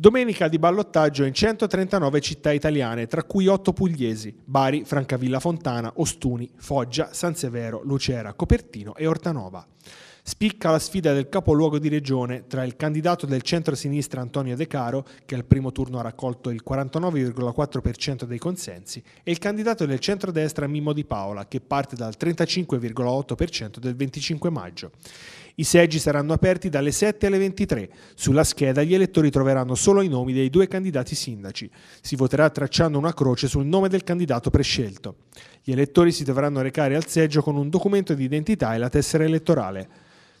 Domenica di ballottaggio in 139 città italiane, tra cui 8 pugliesi, Bari, Francavilla Fontana, Ostuni, Foggia, San Severo, Lucera, Copertino e Ortanova. Spicca la sfida del capoluogo di regione tra il candidato del centro-sinistra Antonio De Caro, che al primo turno ha raccolto il 49,4% dei consensi, e il candidato del centro-destra Mimmo Di Paola, che parte dal 35,8% del 25 maggio. I seggi saranno aperti dalle 7 alle 23. Sulla scheda gli elettori troveranno solo i nomi dei due candidati sindaci. Si voterà tracciando una croce sul nome del candidato prescelto. Gli elettori si dovranno recare al seggio con un documento di identità e la tessera elettorale.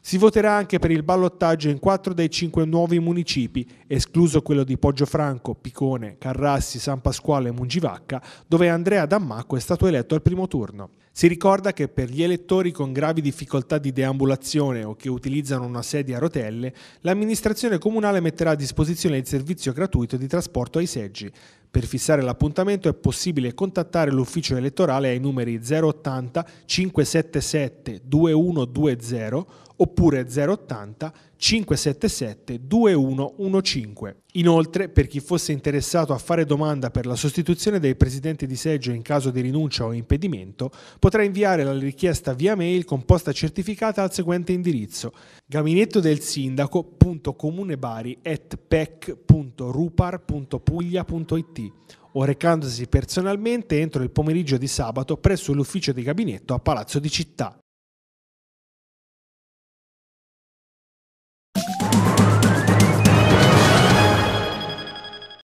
Si voterà anche per il ballottaggio in quattro dei cinque nuovi municipi, escluso quello di Poggiofranco, Picone, Carrassi, San Pasquale e Mungivacca, dove Andrea Dammacco è stato eletto al primo turno. Si ricorda che per gli elettori con gravi difficoltà di deambulazione o che utilizzano una sedia a rotelle, l'amministrazione comunale metterà a disposizione il servizio gratuito di trasporto ai seggi. Per fissare l'appuntamento è possibile contattare l'ufficio elettorale ai numeri 080 577 2120 oppure 080 577 2115. Inoltre, per chi fosse interessato a fare domanda per la sostituzione dei presidenti di seggio in caso di rinuncia o impedimento, potrà inviare la richiesta via mail con posta certificata al seguente indirizzo: gabinetto del sindaco.comunebari@pec.rupar.puglia.it documenti o recandosi personalmente entro il pomeriggio di sabato presso l'ufficio di gabinetto a Palazzo di Città